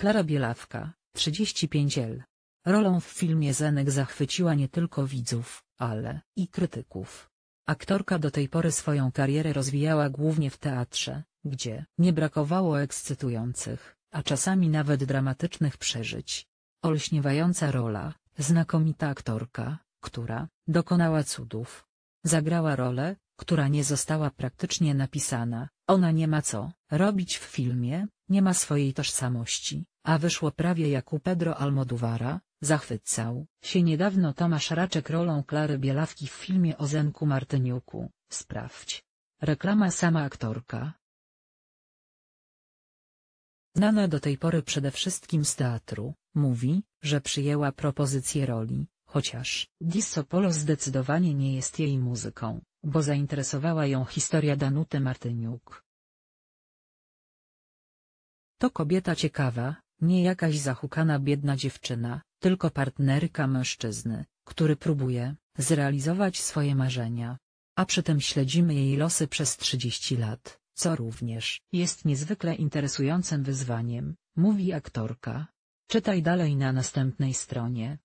Klara Bielawka, 35L. Rolą w filmie Zenek zachwyciła nie tylko widzów, ale i krytyków. Aktorka do tej pory swoją karierę rozwijała głównie w teatrze, gdzie nie brakowało ekscytujących, a czasami nawet dramatycznych przeżyć. Olśniewająca rola, znakomita aktorka, która dokonała cudów. Zagrała rolę, która nie została praktycznie napisana, ona nie ma co robić w filmie, nie ma swojej tożsamości, a wyszło prawie jak u Pedro Almoduwara, zachwycał się niedawno Tomasz Raczek rolą Klary Bielawki w filmie o Zenku Martyniuku, sprawdź. Reklama sama aktorka. Znana do tej pory przede wszystkim z teatru, mówi, że przyjęła propozycję roli, chociaż Polo zdecydowanie nie jest jej muzyką, bo zainteresowała ją historia Danuty Martyniuk. To kobieta ciekawa, nie jakaś zahukana biedna dziewczyna, tylko partnerka mężczyzny, który próbuje zrealizować swoje marzenia. A przy tym śledzimy jej losy przez 30 lat, co również jest niezwykle interesującym wyzwaniem, mówi aktorka. Czytaj dalej na następnej stronie.